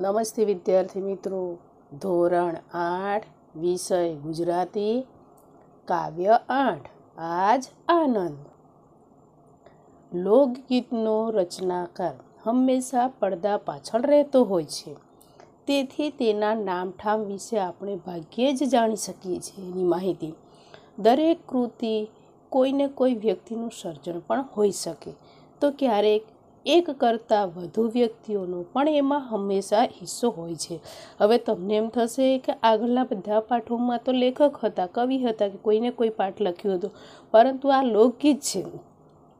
નમસ્તે વિદ્યાર્થી મિત્રો ધોરણ આઠ વિષય ગુજરાતી કાવ્ય આઠ આજ આનંદ લોકગીતનો રચનાકાર હંમેશા પડદા પાછળ રહેતો હોય છે તેથી તેના નામઠામ વિશે આપણે ભાગ્યે જ જાણી શકીએ છીએ એની માહિતી દરેક કૃતિ કોઈને કોઈ વ્યક્તિનું સર્જન પણ હોઈ શકે તો ક્યારેક એક કરતાં વધુ વ્યક્તિઓનો પણ એમાં હંમેશા હિસ્સો હોય છે હવે તમને એમ થશે કે આગળના બધા પાઠોમાં તો લેખક હતા કવિ હતા કે કોઈને કોઈ પાઠ લખ્યો હતો પરંતુ આ લોકગીત છે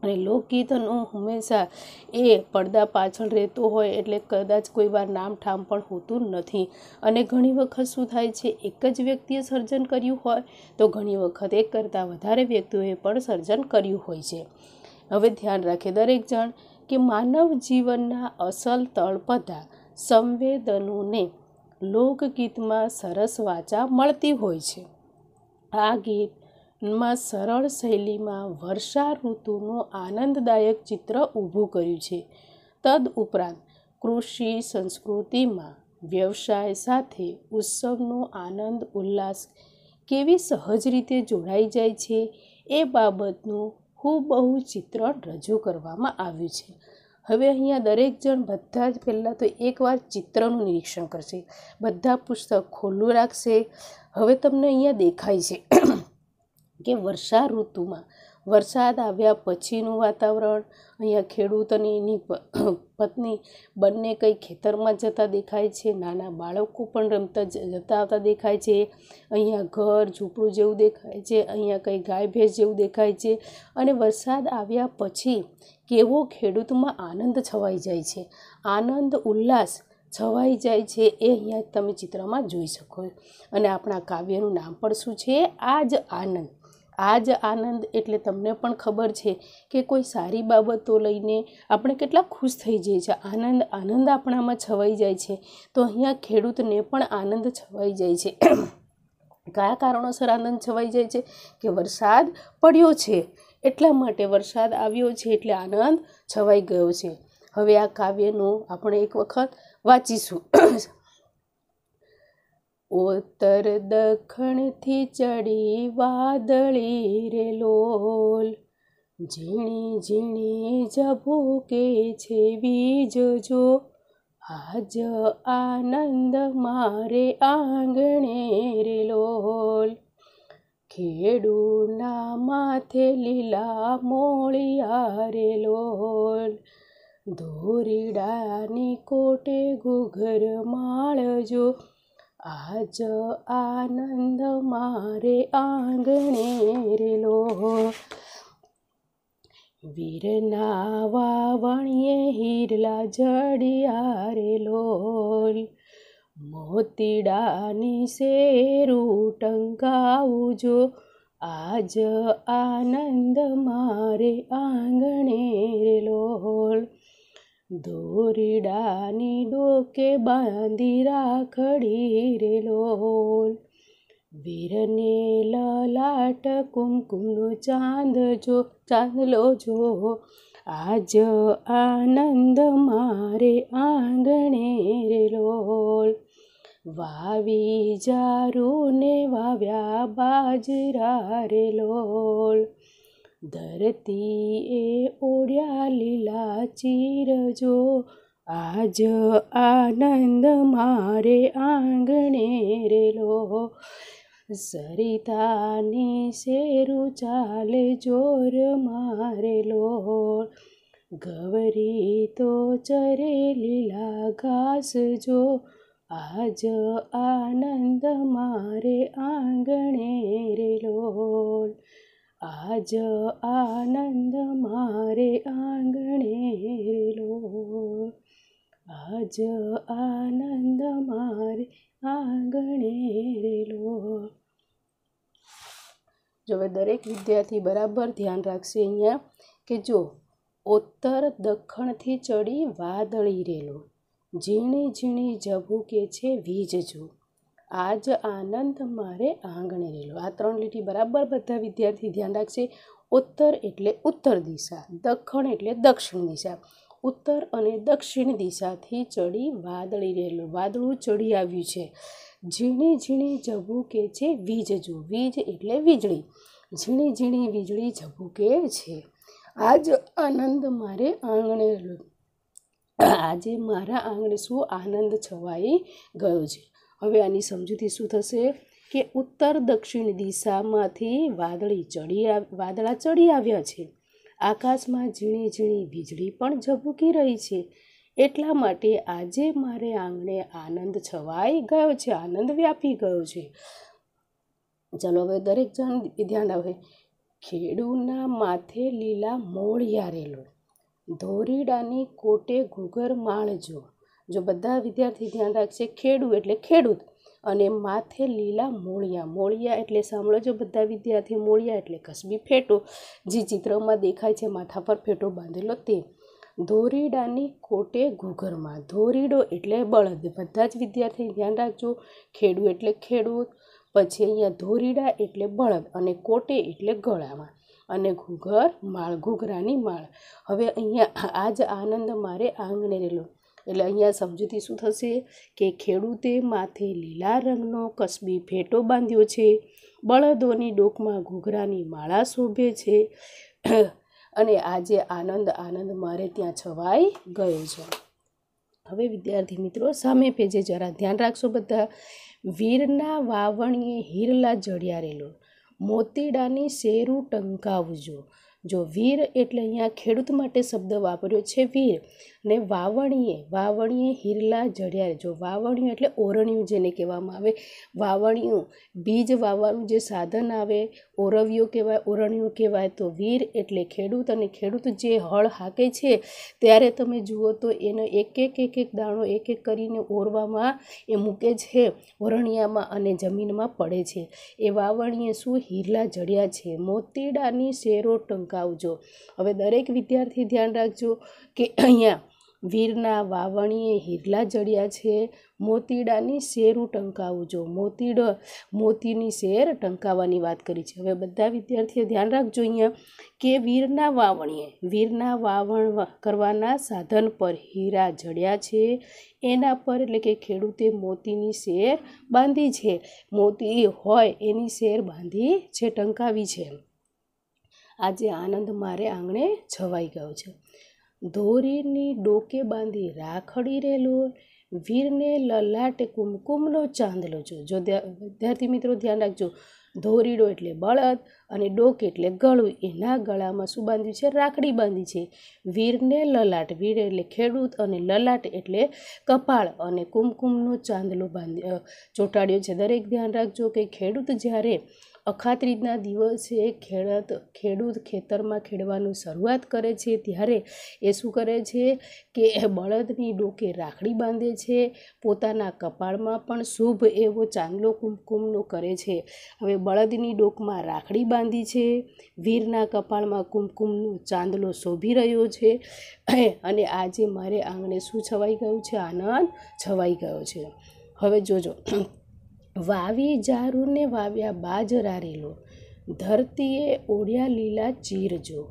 અને લોકગીતનો હંમેશા એ પડદા પાછળ રહેતો હોય એટલે કદાચ કોઈ વાર નામઠામ પણ હોતું નથી અને ઘણી વખત શું થાય છે એક જ વ્યક્તિએ સર્જન કર્યું હોય તો ઘણી વખત એક કરતાં વધારે વ્યક્તિઓએ પણ સર્જન કર્યું હોય છે હવે ધ્યાન રાખે દરેક જણ કે માનવ જીવનના અસલ તળપદા સંવેદનોને લોકગીતમાં સરસ વાચા મળતી હોય છે આ ગીતમાં સરળ શૈલીમાં વર્ષા ઋતુનું આનંદદાયક ચિત્ર ઊભું કર્યું છે તદ ઉપરાંત કૃષિ સંસ્કૃતિમાં વ્યવસાય સાથે ઉત્સવનો આનંદ ઉલ્લાસ કેવી સહજ રીતે જોડાઈ જાય છે એ બાબતનું હુબહુ ચિત્રણ રજૂ કરવામાં આવ્યું છે હવે અહીંયા દરેક જણ બધા જ પહેલાં તો એકવાર ચિત્રનું નિરીક્ષણ કરશે બધા પુસ્તક ખુલ્લું રાખશે હવે તમને અહીંયા દેખાય છે કે વર્ષા ઋતુમાં વરસાદ આવ્યા પછીનું વાતાવરણ અહીંયા ખેડૂત અને એની પત્ની બંને કંઈ ખેતરમાં જતા દેખાય છે નાના બાળકો પણ રમતા જતા આવતા દેખાય છે અહીંયા ઘર ઝૂંપડું જેવું દેખાય છે અહીંયા કંઈ ગાય ભેંસ જેવું દેખાય છે અને વરસાદ આવ્યા પછી કેવો ખેડૂતમાં આનંદ છવાઈ જાય છે આનંદ ઉલ્લાસ છવાઈ જાય છે એ અહીંયા તમે ચિત્રમાં જોઈ શકો અને આપણા કાવ્યનું નામ પણ શું છે આ જ આનંદ આ જ આનંદ એટલે તમને પણ ખબર છે કે કોઈ સારી બાબતો લઈને આપણે કેટલા ખુશ થઈ જઈએ છીએ આનંદ આનંદ આપણામાં છવાઈ જાય છે તો અહીંયા ખેડૂતને પણ આનંદ છવાઈ જાય છે કયા કારણોસર આનંદ છવાઈ જાય છે કે વરસાદ પડ્યો છે એટલા માટે વરસાદ આવ્યો છે એટલે આનંદ છવાઈ ગયો છે હવે આ કાવ્યનું આપણે એક વખત વાંચીશું ઉત્તર દખણથી ચડી વાદળી રે લોલ ઝીણી ઝીણી ઝબૂકે છે વીજજો આજ આનંદ મારે આંગણે રે લોલ ખેડૂના માથે લીલા મોળિયા રે લોલ ધોરીડાની કોટે ઘૂઘર માળજો આજ આનંદ મારે આંગણે રેલો વીરના વાવણીએ હીરલા જડિયા રેલો મોતીડાની શેરું ટંકાવું જો આજ આનંદ મારે આંગણે રેલો દોરડાની ડોકે બાંધી રાખડી રે લોલ વીરને લલાટ કુમકુમનો ચાંદ જો ચાંદલો જો આજ આનંદ મારે આંગણે રે લોલ વાવી જારુને વાવ્યા બાજરા રે લોલ ધરતી એ ઓળ્યા લીલા ચીરજો આજ આનંદ મારે આંગણે રેલો સરિતાની શેરું ચાલે જોર મારેલો ગવરી તો ચરે લીલા ઘાસ જો આજ આનંદ મારે આંગણે રેલો આજ આનંદ મારે આંગણે રેલો આજ આનંદ મારે આંગણે રેલો જો હવે દરેક વિદ્યાર્થી બરાબર ધ્યાન રાખશે અહીંયા કે જો ઉત્તર દખણથી ચડી વાદળી રેલો ઝીણી ઝીણી ઝબૂકે છે વીજ જો આજ આનંદ મારે આંગણે રહેલો આ ત્રણ લીટી બરાબર બધા વિદ્યાર્થી ધ્યાન રાખશે ઉત્તર એટલે ઉત્તર દિશા દક્ષિણ એટલે દક્ષિણ દિશા ઉત્તર અને દક્ષિણ દિશાથી ચડી વાદળી રહેલું વાદળું ચડી આવ્યું છે ઝીણે ઝીણે ઝબૂકે છે વીજજુ વીજ એટલે વીજળી ઝીણી ઝીણી વીજળી ઝબૂકે છે આજ આનંદ મારે આંગણે રહેલો આજે મારા આંગણે શું આનંદ છવાઈ ગયો છે હવે આની સમજૂતી શું થશે કે ઉત્તર દક્ષિણ દિશામાંથી વાદળી ચડી વાદળા ચડી આવ્યા છે આકાશમાં ઝીણી ઝીણી વીજળી પણ ઝબૂકી રહી છે એટલા માટે આજે મારે આંગણે આનંદ છવાઈ ગયો છે આનંદ વ્યાપી ગયો છે ચાલો હવે દરેક જણ ધ્યાન આવે ખેડૂના માથે લીલા મોળ ધોરીડાની કોટે ઘૂઘર માળજો જો બધા વિદ્યાર્થી ધ્યાન રાખશે ખેડૂ એટલે ખેડૂત અને માથે લીલા મોળિયા મોળિયા એટલે સાંભળો જો બધા વિદ્યાર્થી મોળિયા એટલે કસબી ફેટો જે ચિત્રમાં દેખાય છે માથા પર ફેટો બાંધેલો તે ધોરીડાની કોટે ઘૂઘરમાં ધોરીડો એટલે બળદ બધા જ વિદ્યાર્થી ધ્યાન રાખજો ખેડૂ એટલે ખેડૂત પછી અહીંયા ધોરીડા એટલે બળદ અને કોટે એટલે ગળામાં અને ઘૂઘર માળ ઘૂઘરાની માળ હવે અહીંયા આજ આનંદ મારે આંગણે રેલો એટલે અહીંયા સમજૂતી શું થશે કે ખેડૂતે માથે લીલા રંગનો કસબી ફેંટો બાંધ્યો છે બળદોની ડોકમાં ઘૂઘરાની માળા શોભે છે અને આજે આનંદ આનંદ મારે ત્યાં છવાઈ ગયો છે હવે વિદ્યાર્થી મિત્રો સામે પેજે જરા ધ્યાન રાખશો બધા વીરના વાવણીએ હીરલા જડિયારેલો મોતીડાની શેરું ટંકાવજો જો વીર એટલે અહીંયા ખેડૂત માટે શબ્દ વાપર્યો છે વીર ને વાવણીએ વાવણીએ હીરલા જડિયાર જો વાવણીયું એટલે ઓરણિયું જેને કહેવામાં આવે વાવણિયું બીજ વાવવાનું જે સાધન આવે ઓરવ્યો કહેવાય ઓરણિયું કહેવાય તો વીર એટલે ખેડૂત અને ખેડૂત જે હળ હાકે છે ત્યારે તમે જુઓ તો એનો એક એક એક એક દાણો એક એક કરીને ઓરવામાં એ મૂકે છે ઓરણિયામાં અને જમીનમાં પડે છે એ વાવણીએ શું હીરલા જડ્યા છે મોતીડાની શેરો ટંક ગાવજો હવે દરેક વિદ્યાર્થી ધ્યાન રાખજો કે અહીંયા વીરના વાવણીએ હિરલા જડ્યા છે મોતીડાની શેરું ટંકાવજો મોતીડ મોતીની શેર ટંકાવવાની વાત કરી છે હવે બધા વિદ્યાર્થીઓ ધ્યાન રાખજો અહીંયા કે વીરના વાવણીએ વીરના વાવણ કરવાના સાધન પર હીરા જડ્યા છે એના પર એટલે કે ખેડૂતે મોતીની શેર બાંધી છે મોતી હોય એની શેર બાંધી છે ટંકાવી છે એમ આજે આનંદ મારે આંગણે જવાઈ ગયો છે ધોરીની ડોકે બાંધી રાખડી રે વીરને લલાટે કુમકુમનો ચાંદલો જો જો વિદ્યાર્થી મિત્રો ધ્યાન રાખજો ધોરીડો એટલે બળદ અને ડોક એટલે ગળું એના ગળામાં શું બાંધ્યું છે રાખડી બાંધી છે વીરને લલાટ વીર એટલે ખેડૂત અને લલાટ એટલે કપાળ અને કુમકુમનો ચાંદલો બાંધ ચોંટાડ્યો છે દરેક ધ્યાન રાખજો કે ખેડૂત જ્યારે અખાત્રીજના દિવસે ખેડત ખેડૂત ખેતરમાં ખેડવાનું શરૂઆત કરે છે ત્યારે એ શું કરે છે કે બળદની ડોકે રાખડી બાંધે છે પોતાના કપાળમાં પણ શુભ એવો ચાંદલો કુમકુમનો કરે છે હવે બળદની ડોકમાં રાખડી બાંધી છે વીરના કપાળમાં કુમકુમનો ચાંદલો શોભી રહ્યો છે અને આજે મારે આંગણે શું છવાઈ ગયું છે આનંદ છવાઈ ગયો છે હવે જોજો વાવી જારુને વાવ્યા બાજરા રેલો ધરતીએ ઓળ્યા લીલા ચીરજો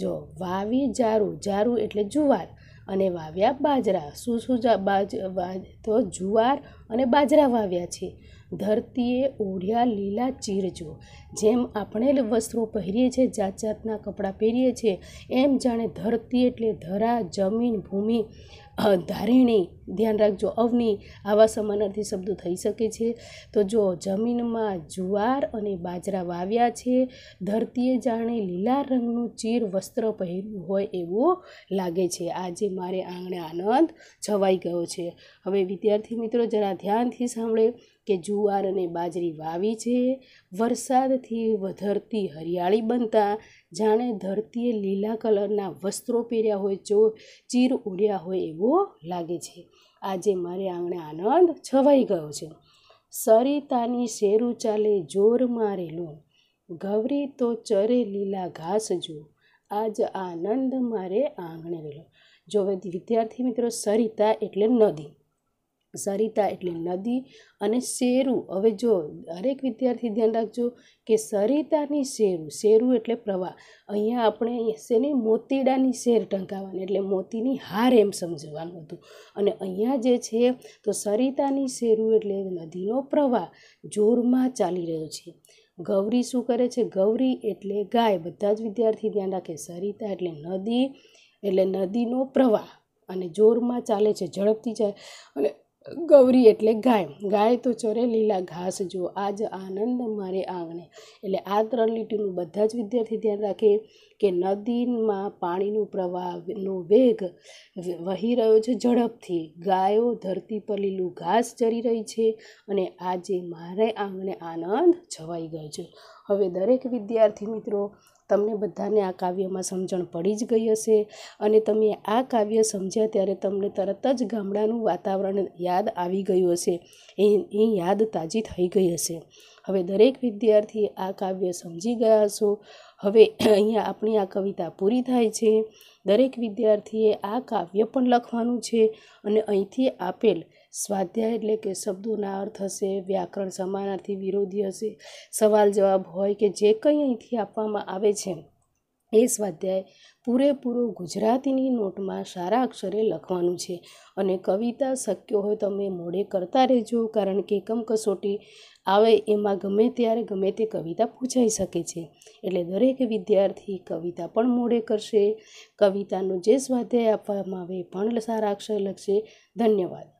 જો વાવી જારુ જારુ એટલે જુવાર અને વાવ્યા બાજરા શું શું બાજ તો જુવાર અને બાજરા વાવ્યા છે ધરતીએ ઓઢ્યા લીલા ચીરજો જેમ આપણે વસ્ત્રો પહેરીએ છીએ જાત જાતના કપડાં પહેરીએ છીએ એમ જાણે ધરતી એટલે ધરા જમીન ભૂમિ ધારિણી ધ્યાન રાખજો અવનિ આવા સમાનાર્થી શબ્દો થઈ શકે છે તો જો જમીનમાં જુવાર અને બાજરા વાવ્યા છે ધરતીએ જાણે લીલા રંગનું ચીર વસ્ત્ર પહેર્યું હોય એવું લાગે છે આજે મારે આંગણે આનંદ છવાઈ ગયો છે હવે વિદ્યાર્થી મિત્રો જરા ધ્યાનથી સાંભળે કે જુવાર અને બાજરી વાવી છે વરસાદથી વધરતી હરિયાળી બનતા જાણે ધરતીએ લીલા કલરના વસ્ત્રો પહેર્યા હોય જો ચીર ઉડ્યા હોય એવો લાગે છે આજે મારે આંગણે આનંદ છવાઈ ગયો છે સરિતાની શેરું ચાલે જોર મારેલું ગવરી તો ચરે લીલા ઘાસ જો આજ આનંદ મારે આંગણે રહેલો જો વિદ્યાર્થી મિત્રો સરિતા એટલે નદી સરિતા એટલે નદી અને શેરું હવે જો દરેક વિદ્યાર્થી ધ્યાન રાખજો કે સરિતાની શેરું શેરું એટલે પ્રવાહ અહીંયા આપણે શેની મોતીડાની શેર ટંકાવાની એટલે મોતીની હાર એમ સમજવાનું હતું અને અહીંયા જે છે તો સરિતાની શેરું એટલે નદીનો પ્રવાહ જોરમાં ચાલી રહ્યો છે ગૌરી શું કરે છે ગૌરી એટલે ગાય બધા જ વિદ્યાર્થી ધ્યાન રાખે સરિતા એટલે નદી એટલે નદીનો પ્રવાહ અને જોરમાં ચાલે છે ઝડપથી ચાલે અને ગૌરી એટલે ગાય ગાય તો ચરે લીલા ઘાસ જો આજ આનંદ મારે આંગણે એટલે આ ત્રણ લીટીનું બધા જ વિદ્યાર્થી ધ્યાન રાખે કે નદીમાં પાણીનું પ્રવાહનો વેગ વહી રહ્યો છે ઝડપથી ગાયો ધરતી પર લીલું ઘાસ ચરી રહી છે અને આજે મારે આંગણે આનંદ છવાઈ ગયો છે હવે દરેક વિદ્યાર્થી મિત્રો તમને બધાને આ કાવ્યમાં સમજણ પડી જ ગઈ હશે અને તમે આ કાવ્ય સમજ્યા ત્યારે તમને તરત જ ગામડાનું વાતાવરણ યાદ આવી ગયું હશે એ એ યાદ તાજી થઈ ગઈ હશે હવે દરેક વિદ્યાર્થી આ કાવ્ય સમજી ગયા હશો હવે અહીંયા આપણી આ કવિતા પૂરી થાય છે દરેક વિદ્યાર્થીએ આ કાવ્ય પણ લખવાનું છે અને અહીંથી આપેલ સ્વાધ્યાય એટલે કે શબ્દોના અર્થ હશે વ્યાકરણ સમાનાર્થી વિરોધી હશે સવાલ જવાબ હોય કે જે કંઈ અહીંથી આપવામાં આવે છે એ સ્વાધ્યાય પૂરેપૂરો ગુજરાતીની નોટમાં સારા અક્ષરે લખવાનું છે અને કવિતા શક્ય હોય તમે મોડે કરતા રહેજો કારણ કે કસોટી આવે એમાં ગમે ત્યારે ગમે તે કવિતા પૂછાઈ શકે છે એટલે દરેક વિદ્યાર્થી કવિતા પણ મોડે કરશે કવિતાનો જે સ્વાધ્યાય આપવામાં આવે પણ સારા અક્ષર લખશે ધન્યવાદ